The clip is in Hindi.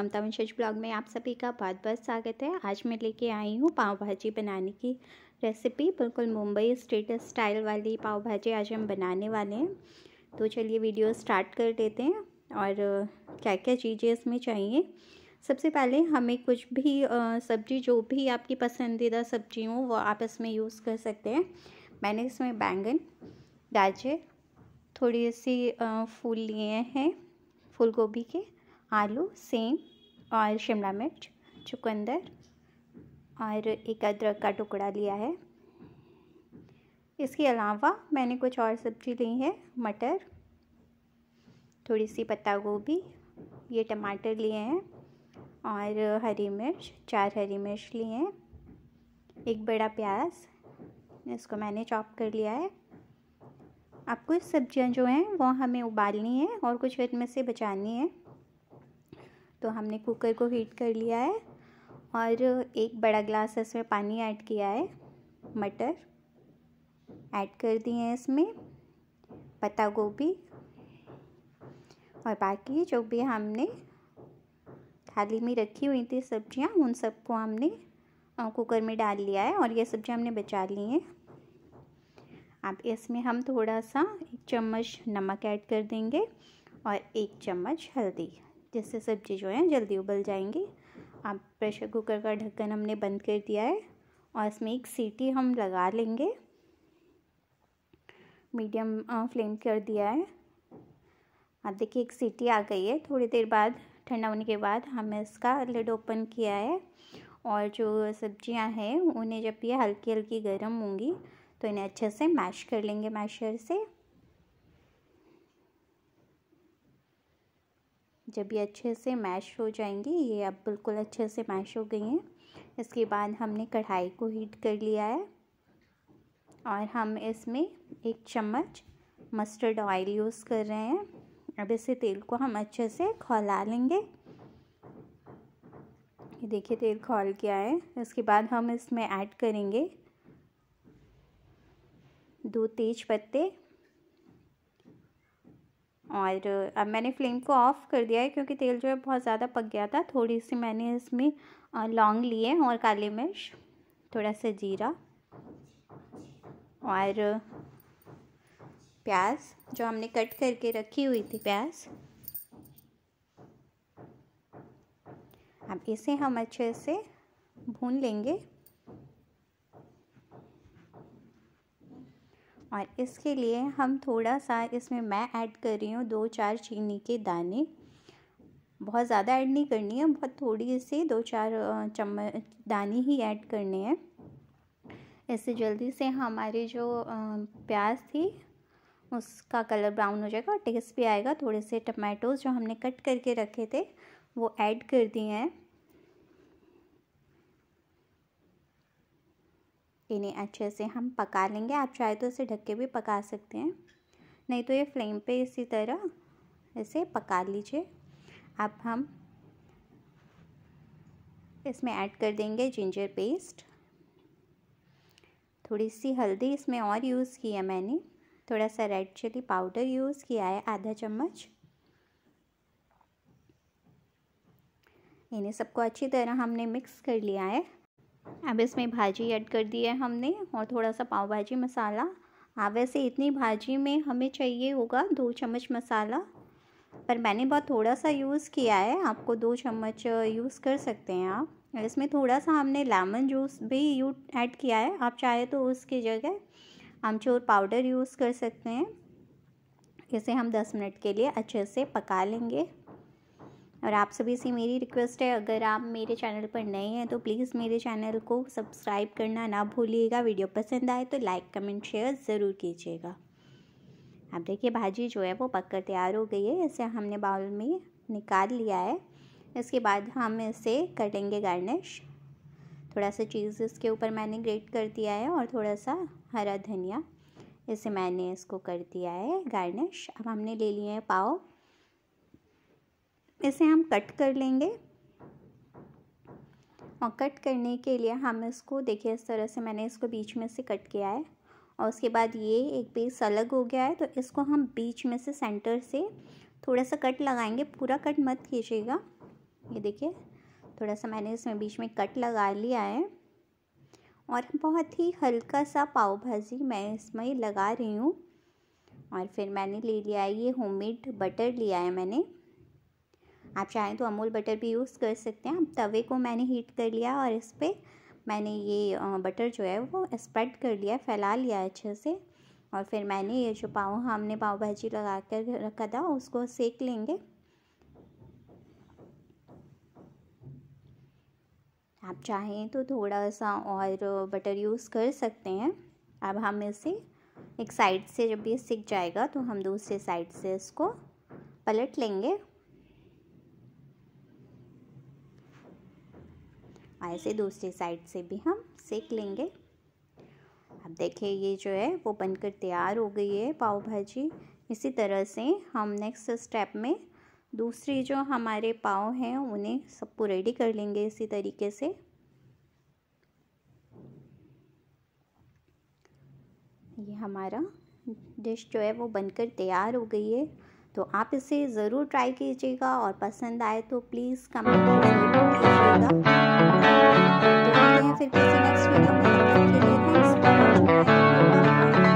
ममता वंशज ब्लॉग में आप सभी का बहुत बहुत स्वागत है आज मैं लेके आई हूँ पाव भाजी बनाने की रेसिपी बिल्कुल मुंबई स्ट्रीट स्टाइल वाली पाव भाजी आज हम बनाने वाले हैं तो चलिए वीडियो स्टार्ट कर देते हैं और क्या क्या चीज़ें इसमें चाहिए सबसे पहले हमें कुछ भी सब्ज़ी जो भी आपकी पसंदीदा सब्ज़ी हो वो आप इसमें यूज़ कर सकते हैं मैंने इसमें बैंगन गाजर थोड़ी सी फूल लिए हैं फूल गोभी के आलू सेम और शिमला मिर्च चुकंदर और एक अदरक का टुकड़ा लिया है इसके अलावा मैंने कुछ और सब्ज़ी ली है मटर थोड़ी सी पत्ता गोभी ये टमाटर लिए हैं और हरी मिर्च चार हरी मिर्च लिए हैं एक बड़ा प्याज इसको मैंने चॉप कर लिया है अब कुछ सब्जियां जो हैं वो हमें उबालनी है और कुछ इनमें से बचानी है तो हमने कुकर को हीट कर लिया है और एक बड़ा ग्लास इसमें पानी ऐड किया है मटर ऐड कर दिए हैं इसमें पत्ता गोभी और बाकी जो भी हमने थाली में रखी हुई थी सब्जियां उन सबको हमने कुकर में डाल लिया है और ये सब्जियां हमने बचा ली हैं अब इसमें हम थोड़ा सा एक चम्मच नमक ऐड कर देंगे और एक चम्मच हल्दी जिससे सब्जी जो है जल्दी उबल जाएंगी अब प्रेशर कुकर का ढक्कन हमने बंद कर दिया है और इसमें एक सीटी हम लगा लेंगे मीडियम फ्लेम कर दिया है आप देखिए एक सीटी आ गई है थोड़ी देर बाद ठंडा होने के बाद हमने इसका लिड ओपन किया है और जो सब्जियां हैं उन्हें जब ये हल्की हल्की गर्म होंगी तो इन्हें अच्छे से मैश कर लेंगे मैशर से जब ये अच्छे से मैश हो जाएंगे ये अब बिल्कुल अच्छे से मैश हो गई हैं इसके बाद हमने कढ़ाई को हीट कर लिया है और हम इसमें एक चम्मच मस्टर्ड ऑयल यूज़ कर रहे हैं अब इसे तेल को हम अच्छे से खौला लेंगे ये देखिए तेल खौल गया है इसके बाद हम इसमें ऐड करेंगे दो तेज पत्ते और अब मैंने फ्लेम को ऑफ़ कर दिया है क्योंकि तेल जो है बहुत ज़्यादा पक गया था थोड़ी सी मैंने इसमें लौंग लिए और काली मिर्च थोड़ा सा जीरा और प्याज जो हमने कट करके रखी हुई थी प्याज अब इसे हम अच्छे से भून लेंगे और इसके लिए हम थोड़ा सा इसमें मैं ऐड कर रही हूँ दो चार चीनी के दाने बहुत ज़्यादा ऐड नहीं करनी है बहुत थोड़ी सी दो चार चम्मच दाने ही ऐड करने हैं इससे जल्दी से हमारी जो प्याज थी उसका कलर ब्राउन हो जाएगा और टेस्ट भी आएगा थोड़े से टमाटोज़ जो हमने कट करके रखे थे वो ऐड कर दिए हैं इन्हें अच्छे से हम पका लेंगे आप चाहे तो इसे ढक के भी पका सकते हैं नहीं तो ये फ्लेम पे इसी तरह इसे पका लीजिए अब हम इसमें ऐड कर देंगे जिंजर पेस्ट थोड़ी सी हल्दी इसमें और यूज़ किया मैंने थोड़ा सा रेड चिली पाउडर यूज़ किया है आधा चम्मच इन्हें सबको अच्छी तरह हमने मिक्स कर लिया है अब इसमें भाजी ऐड कर दी है हमने और थोड़ा सा पाव भाजी मसाला अब वैसे इतनी भाजी में हमें चाहिए होगा दो चम्मच मसाला पर मैंने बहुत थोड़ा सा यूज़ किया है आपको दो चम्मच यूज़ कर सकते हैं आप इसमें थोड़ा सा हमने लेमन जूस भी यू ऐड किया है आप चाहे तो उसकी जगह आमचूर पाउडर यूज़ कर सकते हैं इसे हम 10 मिनट के लिए अच्छे से पका लेंगे और आप सभी से मेरी रिक्वेस्ट है अगर आप मेरे चैनल पर नए हैं तो प्लीज़ मेरे चैनल को सब्सक्राइब करना ना भूलिएगा वीडियो पसंद आए तो लाइक कमेंट शेयर ज़रूर कीजिएगा अब देखिए भाजी जो है वो पककर तैयार हो गई है इसे हमने बाउल में निकाल लिया है इसके बाद हम इसे कटेंगे गार्निश थोड़ा सा चीज़ इसके ऊपर मैंने ग्रेट कर दिया है और थोड़ा सा हरा धनिया इसे मैंने इसको कर दिया है गार्निश अब हमने ले लिए हैं पाव इसे हम कट कर लेंगे और कट करने के लिए हम इसको देखिए इस तरह से मैंने इसको बीच में से कट किया है और उसके बाद ये एक पीस अलग हो गया है तो इसको हम बीच में से सेंटर से थोड़ा सा कट लगाएंगे पूरा कट मत कीजिएगा ये देखिए थोड़ा सा मैंने इसमें बीच में कट लगा लिया है और बहुत ही हल्का सा पाव भाजी मैं इसमें लगा रही हूँ और फिर मैंने ले लिया है ये होममेड बटर लिया है मैंने आप चाहें तो अमूल बटर भी यूज़ कर सकते हैं अब तवे को मैंने हीट कर लिया और इस पर मैंने ये बटर जो है वो स्प्रेड कर लिया फैला लिया अच्छे से और फिर मैंने ये जो पाव हमने पाव भाजी लगा कर रखा था उसको सेक लेंगे आप चाहें तो थोड़ा सा और बटर यूज़ कर सकते हैं अब हम इसे एक साइड से जब ये सिक जाएगा तो हम दूसरे साइड से इसको पलट लेंगे ऐसे दूसरी साइड से भी हम सेक लेंगे अब देखिए ये जो है वो बनकर तैयार हो गई है पाव भाजी इसी तरह से हम नेक्स्ट स्टेप में दूसरी जो हमारे पाव हैं उन्हें सबको रेडी कर लेंगे इसी तरीके से ये हमारा डिश जो है वो बनकर तैयार हो गई है तो आप इसे ज़रूर ट्राई कीजिएगा और पसंद आए तो प्लीज़ कमेंट ज़रूर तो फिर किसी नेक्स्ट वीडियो में